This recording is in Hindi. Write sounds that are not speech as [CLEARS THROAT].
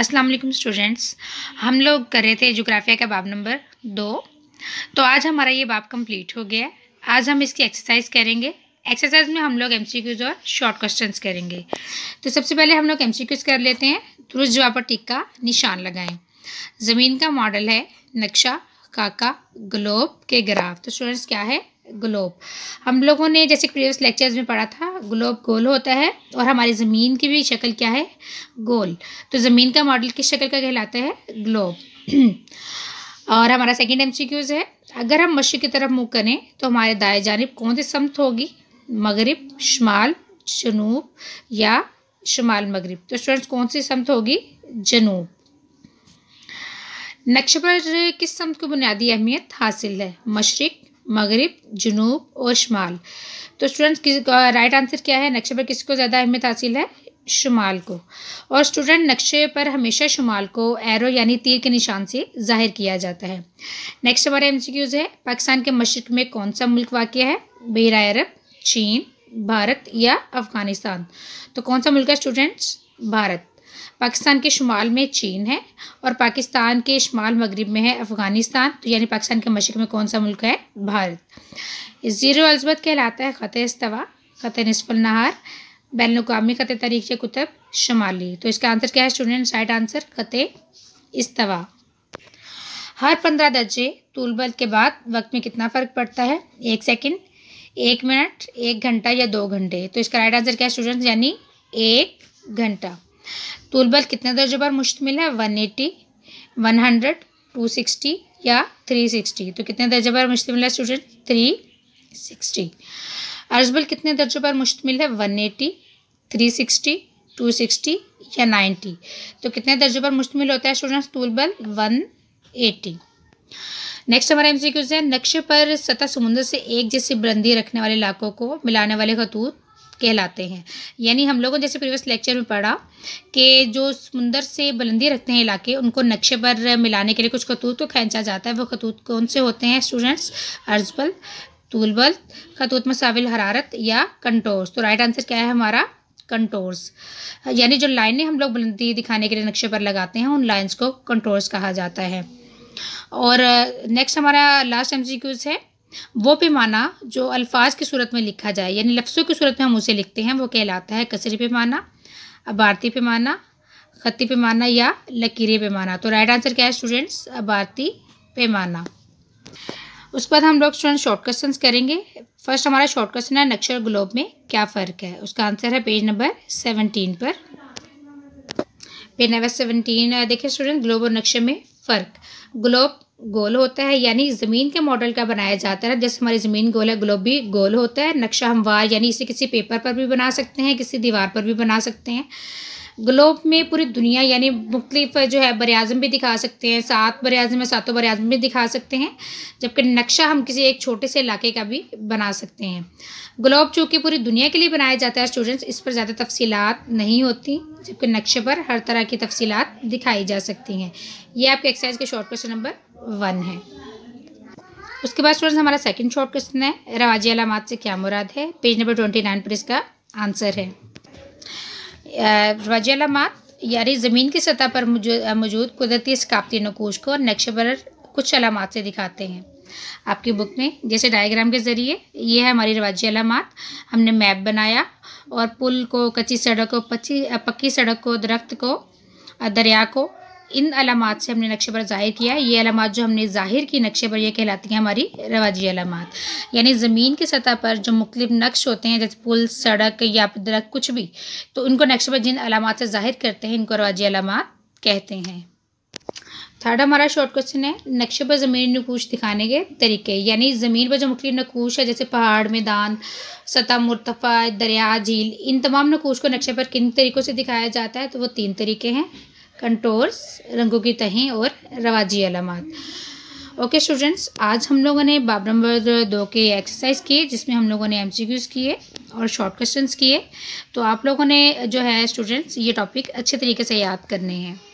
अस्सलाम वालेकुम स्टूडेंट्स हम लोग कर रहे थे जोग्राफिया का बाब नंबर दो तो आज हमारा ये बाब कंप्लीट हो गया आज हम इसकी एक्सरसाइज करेंगे एक्सरसाइज में हम लोग एमसीक्यूज और शॉर्ट क्वेश्चंस करेंगे तो सबसे पहले हम लोग एमसीक्यूज कर लेते हैं दुरुस्त जवाब पर टिक का निशान लगाएं ज़मीन का मॉडल है नक्शा काका ग्लोब के ग्राफ तो स्टूडेंट्स क्या है ग्लोब हम लोगों ने जैसे प्रीवियस लेक्चर्स में पढ़ा था ग्लोब गोल होता है और हमारी ज़मीन की भी शक्ल क्या है गोल तो ज़मीन का मॉडल किस शक्ल का कहलाता है ग्लोब [CLEARS THROAT] और हमारा सेकेंड एम है अगर हम मशरक़ की तरफ मुँह करें तो हमारे दाएँ जानब कौन सी समत होगी मगरब शुमाल जनूब या शुमाल मगरब तो स्टूडेंट्स कौन सी समत होगी जनूब नक्शे पर किस समत को बुनियादी अहमियत हासिल है मशरक़ मगरब जनूब और शुमाल तो स्टूडेंट्स राइट आंसर क्या है नक्शे पर किसको ज़्यादा अहमियत हासिल है शुमाल को और स्टूडेंट नक्शे पर हमेशा शुमाल को एरो यानी तीर के निशान से जाहिर किया जाता है नेक्स्ट हमारा एमसीक्यूज़ है पाकिस्तान के मशरक में कौन सा मुल्क वाक़ है बेर अरब चीन भारत या अफ़गानिस्तान तो कौन सा मुल्क है स्टूडेंट्स भारत पाकिस्तान के शुमाल में चीन है और पाकिस्तान के शुमाल मगरब में है अफ़गानिस्तान तो यानी पाकिस्तान के मशरक में कौन सा मुल्क है भारत ज़ीरो अलबत कहलाता है ख़त इस्तवा ख़त नसफ़ल नहार बैन अवी ख़त तरीक़ कुतब शुमाली तो इसका आंसर क्या है स्टूडेंट राइट आंसर ख़त इस्तवा हर पंद्रह दर्जे तुलबल के बाद वक्त में कितना फ़र्क पड़ता है एक सेकेंड एक मिनट एक घंटा या दो घंटे तो इसका राइट आंसर क्या है स्टूडेंट यानी एक घंटा तुल बल कितने दर्जे पर मुश्तमिल है one eighty one hundred two sixty या थ्री सिक्सटी तो कितने दर्जे पर मुश्तमिल है स्टूडेंट थ्री सिक्सटी अर्जबल कितने दर्जों पर मुश्तमिल है one eighty three sixty two sixty या नाइन्टी तो कितने दर्जों पर मुश्तमिल होता है स्टूडेंट्स तूल बल वन एटी नेक्स्ट हमारा एमसीक्यूज है नक्शे पर सतह समुद्र से एक जैसी बुलंदी रखने वाले इलाकों को मिलाने वाले खतूत कहलाते हैं यानी हम लोगों जैसे प्रीवियस लेक्चर में पढ़ा कि जो समुंदर से बुलंदी रखते हैं इलाके उनको नक्शे पर मिलाने के लिए कुछ खतूत को तो खींचा जाता है वो खतूत कौन से होते हैं स्टूडेंट्स अर्जबल तूलबल खतूत मसाविल हरारत या कंटोर्स तो राइट आंसर क्या है हमारा कंटोर्स यानी जो लाइनें हम लोग बुलंदी दिखाने के लिए नक्शे पर लगाते हैं उन लाइन्स को कंटोर्स कहा जाता है और नेक्स्ट हमारा लास्ट एम है वो पैमाना जो अल्फाज की सूरत में लिखा जाए यानी लफ्सों की सूरत में हम उसे लिखते हैं वो कहलाता है कसरी पैमाना अबारती पैमाना खती पैमाना या लकीरी पैमाना तो राइट आंसर क्या है स्टूडेंट्स अबारती पैमाना उसके बाद हम लोग स्टूडेंट शॉर्ट क्वेश्चन करेंगे फर्स्ट हमारा शॉर्ट क्वेश्चन है नक्शे और ग्लोब में क्या फ़र्क है उसका आंसर है पेज नंबर सेवनटीन पर पेज नंबर सेवनटीन देखिए स्टूडेंट ग्लोब और नक्शे में फ़र्क ग्लोब गोल होता है यानी ज़मीन के मॉडल का बनाया जाता है जैसे हमारी ज़मीन गोल है ग्लोब भी गोल होता है नक्शा हमवार यानी इसे किसी पेपर पर भी बना सकते हैं किसी दीवार पर भी बना सकते हैं ग्लोब में पूरी दुनिया यानी मुख्तलिफ जो है बर अज़म भी दिखा सकते हैं सात बर अज़म है सातों बर अज़म भी दिखा सकते हैं जबकि नक्शा हम किसी एक छोटे से इलाके का भी बना सकते हैं ग्लोब चूँकि पूरी दुनिया के लिए बनाया जाता है स्टूडेंट्स इस पर ज़्यादा तफसीत नहीं होती जबकि नक्शे पर हर तरह की तफसीत दिखाई जा सकती हैं ये आपके एक्सरसाइज के शॉर्ट क्वेश्चन नंबर वन है उसके बाद स्टूडेंट्स हमारा सेकंड शॉर्ट क्वेश्चन है रवाजी अलामत से क्या मुराद है पेज नंबर ट्वेंटी नाइन पर इसका आंसर है वजलमात यानी ज़मीन की सतह पर मौजूद कुदरती सकाफती नकोश को और पर कुछ अलामत से दिखाते हैं आपकी बुक में जैसे डायग्राम के ज़रिए ये है हमारी रवाजी अलामत हमने मैप बनाया और पुल को कच्ची सड़क को पच्ची पक्की सड़क को दरख्त को दरिया को इन अलामत से हमने नक्शे पर ज़ाहिर किया ये अलामत जो हमने ज़ाहिर की नक्शे पर यह कहलाती हैं हमारी रवाजी अलामत यानी ज़मीन की सतह पर जो मुख्तलिफ नक्श होते हैं जैसे पुल सड़क या दरख्त कुछ भी तो उनको नक्शे पर जिन अलामत से ज़ाहिर करते हैं इनको रवाजी अलामत कहते हैं थर्ड हमारा शॉर्ट क्वेश्चन है नक्शे पर ज़मीन नकूश दिखाने के तरीके यानी ज़मीन पर जो मुख्तलिफ नकूश है जैसे पहाड़ मैदान सतह मुरतफ़ा दरिया झील इन तमाम नकूश को नक्शे पर किन तरीक़ों से दिखाया जाता है तो वो तीन तरीके हैं कंटोर्स रंगों की तहें और रवाजी अलामत ओके स्टूडेंट्स आज हम लोगों ने बाब नंबर दो के एक्सरसाइज किए जिसमें हम लोगों ने एमसीक्यूज किए और शॉर्ट क्वेश्चंस किए तो आप लोगों ने जो है स्टूडेंट्स ये टॉपिक अच्छे तरीके से याद करने हैं